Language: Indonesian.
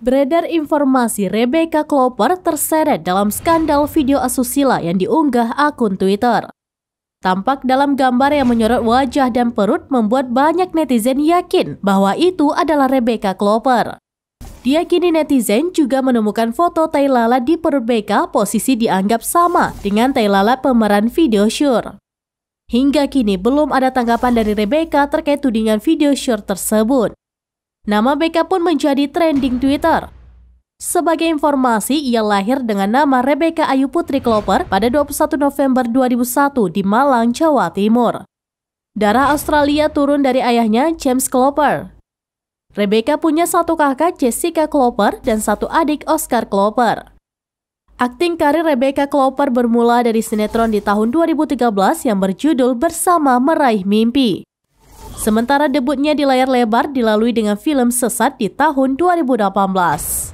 Beredar informasi Rebecca Kloper terseret dalam skandal video asusila yang diunggah akun Twitter. Tampak dalam gambar yang menyorot wajah dan perut membuat banyak netizen yakin bahwa itu adalah Rebecca Kloper. Diakini netizen juga menemukan foto Taylala di perut Becca posisi dianggap sama dengan Taylala pemeran video Sure. Hingga kini belum ada tanggapan dari Rebecca terkait tudingan video Sure tersebut. Nama Becca pun menjadi trending Twitter. Sebagai informasi, ia lahir dengan nama Rebecca Ayu Putri Kloper pada 21 November 2001 di Malang, Jawa Timur. Darah Australia turun dari ayahnya, James Kloper. Rebecca punya satu kakak, Jessica Kloper, dan satu adik, Oscar Kloper. Akting karir Rebecca Kloper bermula dari sinetron di tahun 2013 yang berjudul Bersama Meraih Mimpi. Sementara debutnya di layar lebar dilalui dengan film Sesat di tahun 2018.